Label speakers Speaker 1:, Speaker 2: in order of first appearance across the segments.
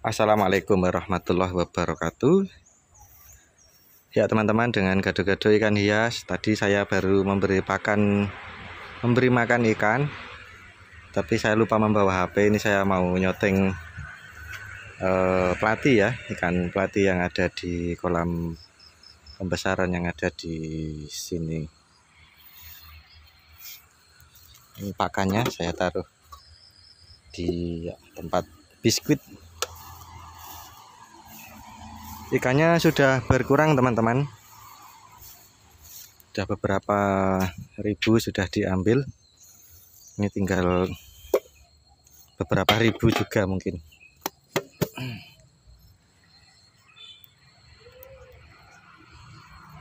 Speaker 1: Assalamualaikum warahmatullahi wabarakatuh Ya teman-teman dengan gado-gado ikan hias Tadi saya baru memberi pakan Memberi makan ikan Tapi saya lupa membawa HP Ini saya mau nyoteng eh, Pelati ya Ikan pelati yang ada di kolam Pembesaran yang ada di sini Ini pakannya saya taruh Di tempat biskuit ikannya sudah berkurang teman-teman sudah beberapa ribu sudah diambil ini tinggal beberapa ribu juga mungkin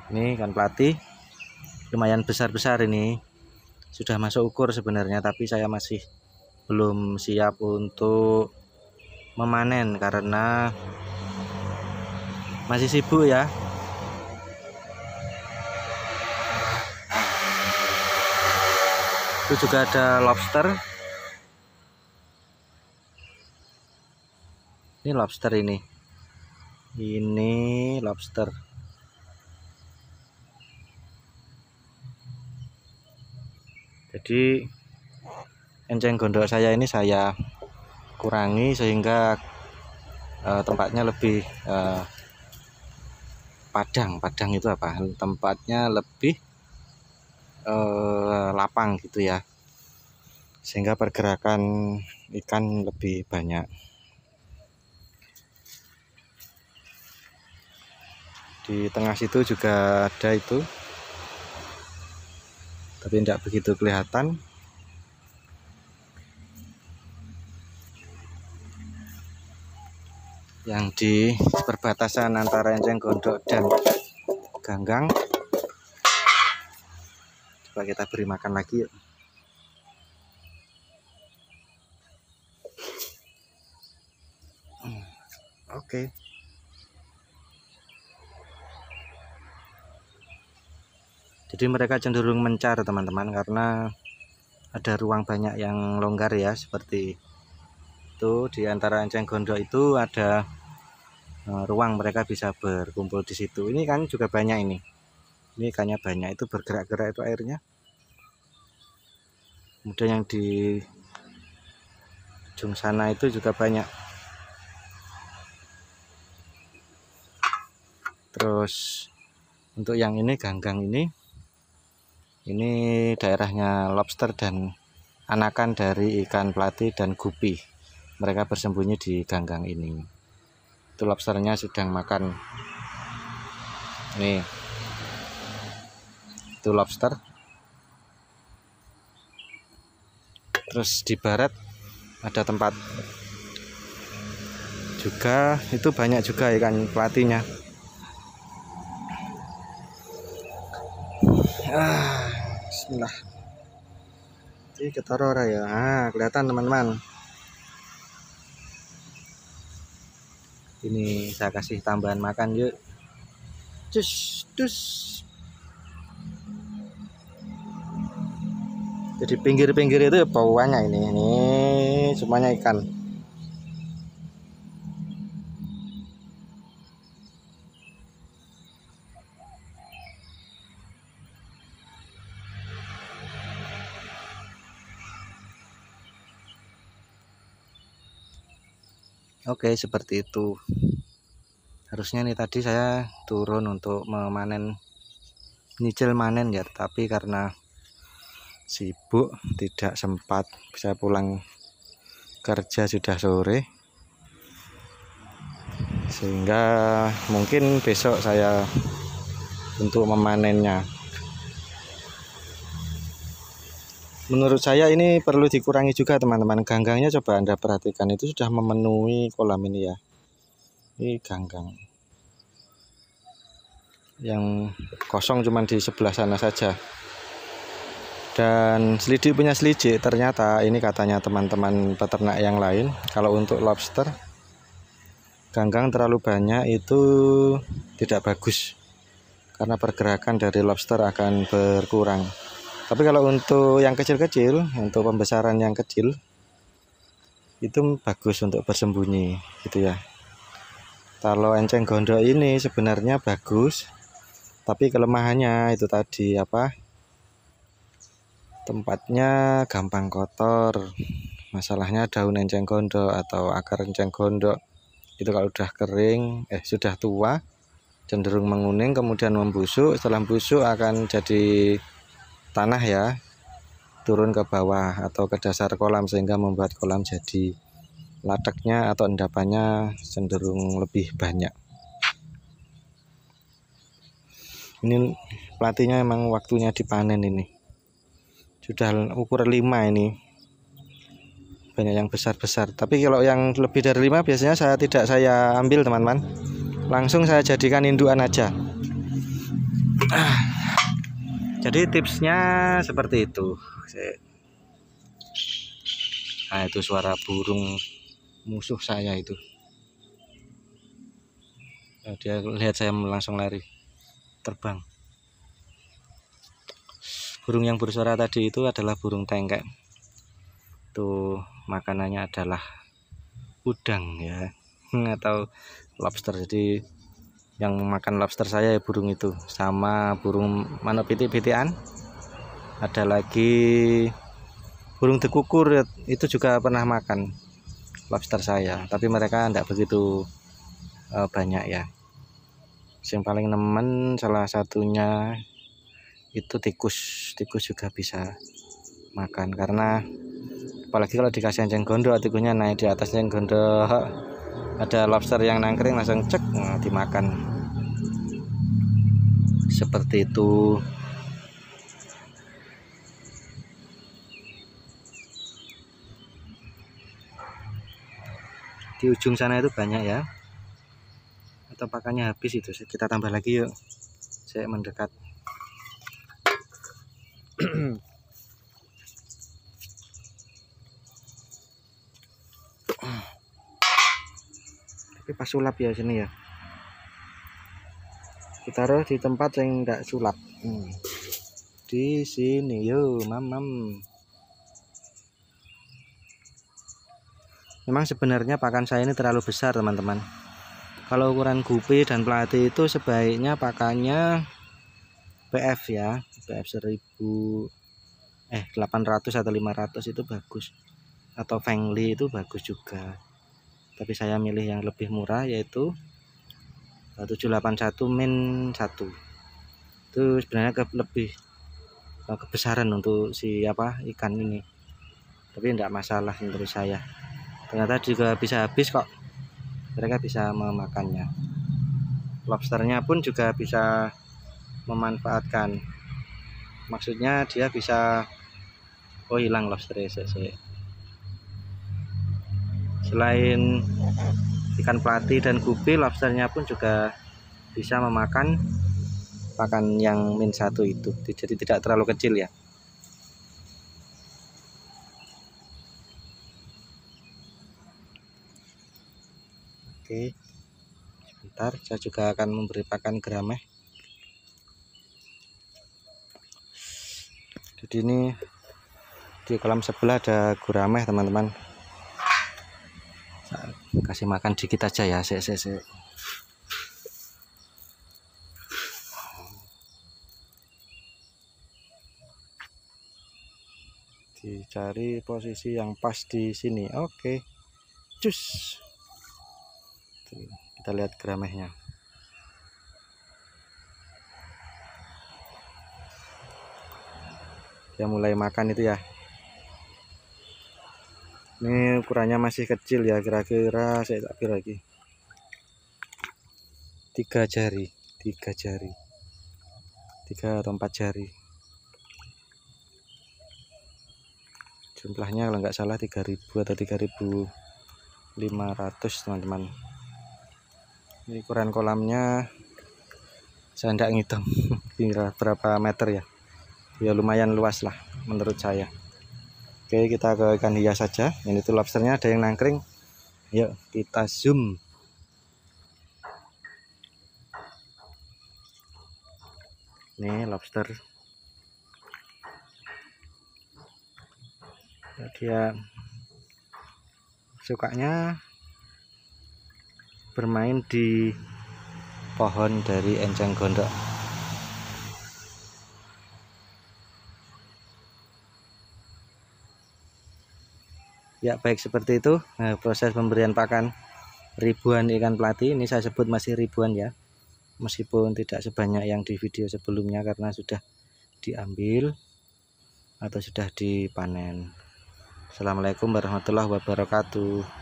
Speaker 1: ini ikan pelatih lumayan besar-besar ini sudah masuk ukur sebenarnya tapi saya masih belum siap untuk memanen karena masih sibuk ya itu juga ada lobster ini lobster ini ini lobster jadi enceng gondok saya ini saya kurangi sehingga uh, tempatnya lebih uh, padang padang itu apa tempatnya lebih eh, lapang gitu ya sehingga pergerakan ikan lebih banyak di tengah situ juga ada itu tapi tidak begitu kelihatan yang di perbatasan antara Enceng Gondok dan Ganggang. Coba kita beri makan lagi yuk. Hmm, oke. Jadi mereka cenderung mencar teman-teman karena ada ruang banyak yang longgar ya seperti itu di antara enceng gondok itu ada Eh, ruang mereka bisa berkumpul di situ. Ini kan juga banyak ini. Ini ikannya banyak itu bergerak-gerak itu airnya. Kemudian yang di ujung sana itu juga banyak. Terus untuk yang ini ganggang ini ini daerahnya lobster dan anakan dari ikan plati dan gupi. Mereka bersembunyi di ganggang ini itu lobsternya sedang makan nih itu lobster terus di barat ada tempat juga itu banyak juga ikan pelatinya ah, bismillah ini ketoror ya ah, kelihatan teman-teman ini saya kasih tambahan makan yuk cus cus jadi pinggir-pinggir itu bawahnya ini ini semuanya ikan Oke seperti itu harusnya nih tadi saya turun untuk memanen nyicil manen ya tapi karena sibuk tidak sempat saya pulang kerja sudah sore sehingga mungkin besok saya untuk memanennya menurut saya ini perlu dikurangi juga teman-teman ganggangnya coba anda perhatikan itu sudah memenuhi kolam ini ya ini ganggang yang kosong cuman di sebelah sana saja dan selidik punya selidik ternyata ini katanya teman-teman peternak yang lain kalau untuk lobster ganggang terlalu banyak itu tidak bagus karena pergerakan dari lobster akan berkurang tapi kalau untuk yang kecil-kecil untuk pembesaran yang kecil itu bagus untuk bersembunyi gitu ya kalau enceng gondok ini sebenarnya bagus tapi kelemahannya itu tadi apa tempatnya gampang kotor masalahnya daun enceng gondok atau akar enceng gondok itu kalau udah kering eh sudah tua cenderung menguning kemudian membusuk setelah busuk akan jadi tanah ya turun ke bawah atau ke dasar kolam sehingga membuat kolam jadi lateknya atau endapannya cenderung lebih banyak ini pelatihnya emang waktunya dipanen ini sudah ukur 5 ini banyak yang besar-besar tapi kalau yang lebih dari 5 biasanya saya tidak saya ambil teman-teman langsung saya jadikan induan aja jadi tipsnya seperti itu nah itu suara burung musuh saya itu nah, dia lihat saya langsung lari terbang burung yang bersuara tadi itu adalah burung tengkek itu makanannya adalah udang ya atau lobster jadi yang makan lobster saya ya burung itu sama burung mana pitik-pitikan ada lagi burung dekukur itu juga pernah makan lobster saya tapi mereka tidak begitu uh, banyak ya yang paling nemen salah satunya itu tikus tikus juga bisa makan karena apalagi kalau dikasih anjing gondok tikusnya naik di atas anjing gondok ada lobster yang nangkring langsung cek nah, dimakan seperti itu di ujung sana itu banyak ya atau pakannya habis itu kita tambah lagi yuk saya mendekat tapi pas sulap ya sini ya taruh di tempat yang enggak sulap hmm. di sini yo mam memang sebenarnya pakan saya ini terlalu besar teman-teman kalau ukuran gupi dan pelatih itu sebaiknya pakannya PF ya PF 1000 eh 800 atau 500 itu bagus atau Fengli itu bagus juga tapi saya milih yang lebih murah yaitu 781 min 1 itu sebenarnya ke lebih eh, kebesaran untuk si apa ikan ini tapi tidak masalah menurut saya ternyata juga bisa habis kok mereka bisa memakannya lobsternya pun juga bisa memanfaatkan maksudnya dia bisa oh hilang lobster lobsternya selain ikan plati dan gupi lobsternya pun juga bisa memakan pakan yang min satu itu jadi tidak terlalu kecil ya Oke, sebentar saya juga akan memberi pakan gerameh. Jadi ini di kolam sebelah ada gurameh teman-teman kasih makan dikit aja ya sik sik sik dicari posisi yang pas di sini oke cus kita lihat geramehnya dia mulai makan itu ya ini ukurannya masih kecil ya kira-kira saya tak kira lagi tiga jari tiga jari tiga atau empat jari jumlahnya kalau nggak salah 3000 atau 3500 teman-teman ini ukuran kolamnya saya nggak ngitung berapa meter ya ya lumayan luas lah menurut saya Oke kita ke ikan hias saja Ini tuh lobsternya ada yang nangkring Yuk kita zoom Ini lobster nah, Dia sukanya bermain di pohon dari enceng gondok ya baik seperti itu nah, proses pemberian pakan ribuan ikan pelati ini saya sebut masih ribuan ya meskipun tidak sebanyak yang di video sebelumnya karena sudah diambil atau sudah dipanen Assalamualaikum warahmatullahi wabarakatuh